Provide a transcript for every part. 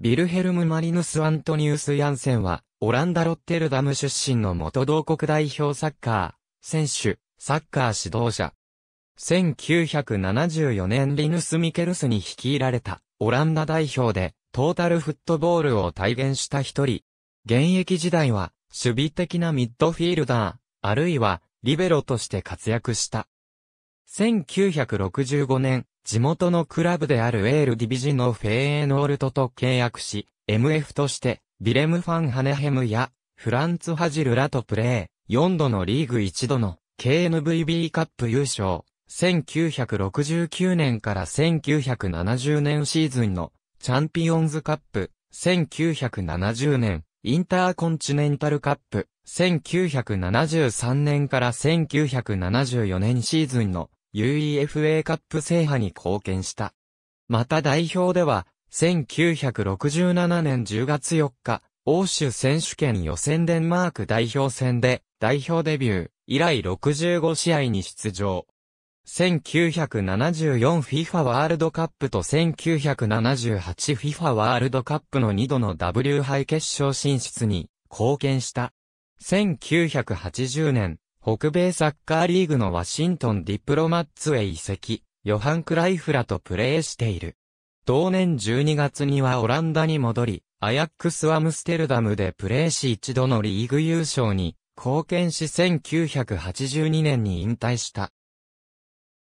ビルヘルム・マリヌス・アントニウス・ヤンセンは、オランダ・ロッテルダム出身の元同国代表サッカー、選手、サッカー指導者。1974年リヌス・ミケルスに率いられた、オランダ代表で、トータルフットボールを体現した一人。現役時代は、守備的なミッドフィールダー、あるいは、リベロとして活躍した。1965年、地元のクラブであるエールディビジのフェーノールトと契約し、MF として、ビレムファンハネヘムや、フランツハジルらとプレー、4度のリーグ1度の、KNVB カップ優勝、1969年から1970年シーズンの、チャンピオンズカップ、1970年、インターコンチネンタルカップ、1973年から1974年シーズンの UEFA カップ制覇に貢献した。また代表では、1967年10月4日、欧州選手権予選デンマーク代表戦で、代表デビュー、以来65試合に出場。1974FIFA ワールドカップと 1978FIFA ワールドカップの2度の W 杯決勝進出に貢献した。1980年北米サッカーリーグのワシントンディプロマッツへ移籍、ヨハン・クライフラとプレーしている。同年12月にはオランダに戻り、アヤックス・アムステルダムでプレーし一度のリーグ優勝に貢献し1982年に引退した。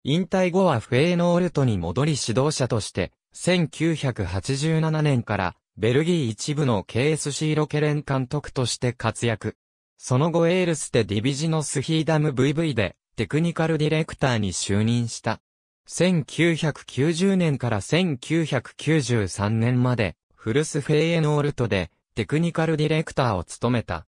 引退後はフェーノールトに戻り指導者として、1987年からベルギー一部の KSC ロケレン監督として活躍。その後エールステディビジノスヒーダム VV でテクニカルディレクターに就任した。1990年から1993年までフルスフェイエノールトでテクニカルディレクターを務めた。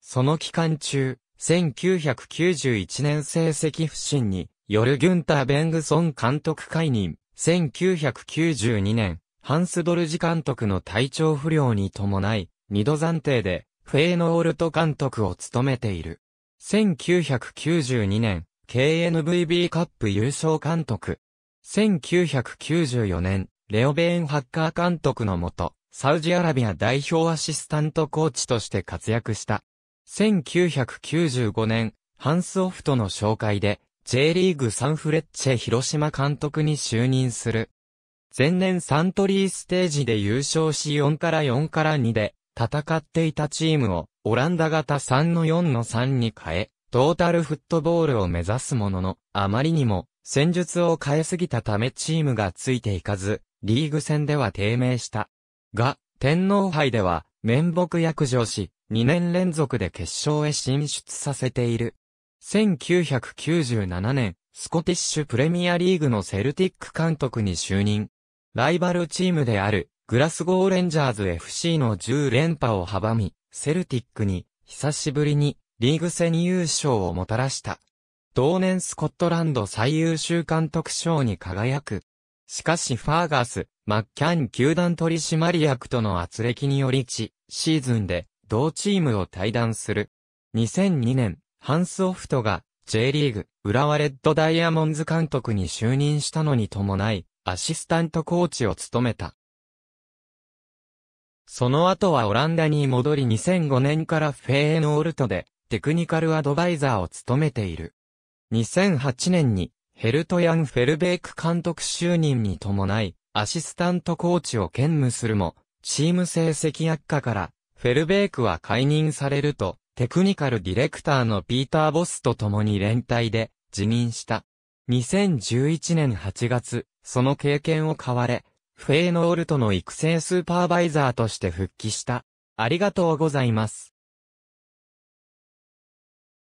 その期間中、1991年成績不振によるギュンター・ベングソン監督解任、1992年、ハンス・ドルジ監督の体調不良に伴い、二度暫定でフェーノールト監督を務めている。1992年、KNVB カップ優勝監督。1994年、レオベーン・ハッカー監督のもと、サウジアラビア代表アシスタントコーチとして活躍した。1995年、ハンスオフトの紹介で、J リーグサンフレッチェ広島監督に就任する。前年サントリーステージで優勝し4から4から2で、戦っていたチームをオランダ型3の4の3に変え、トータルフットボールを目指すものの、あまりにも戦術を変えすぎたためチームがついていかず、リーグ戦では低迷した。が、天皇杯では面目躍上し、2年連続で決勝へ進出させている。1997年、スコティッシュプレミアリーグのセルティック監督に就任。ライバルチームであるグラスゴーレンジャーズ FC の10連覇を阻み、セルティックに、久しぶりに、リーグ戦優勝をもたらした。同年スコットランド最優秀監督賞に輝く。しかしファーガス、マッキャン球団取締役との圧力によりち、シーズンで同チームを退団する。2002年、ハンス・オフトが J リーグ、浦和レッドダイヤモンズ監督に就任したのに伴い、アシスタントコーチを務めた。その後はオランダに戻り2005年からフェーノールトでテクニカルアドバイザーを務めている。2008年にヘルトヤン・フェルベーク監督就任に伴いアシスタントコーチを兼務するも、チーム成績悪化からフェルベークは解任されるとテクニカルディレクターのピーター・ボスと共に連帯で辞任した。2011年8月、その経験を買われ、フェーノールトの育成スーパーバイザーとして復帰した。ありがとうございます。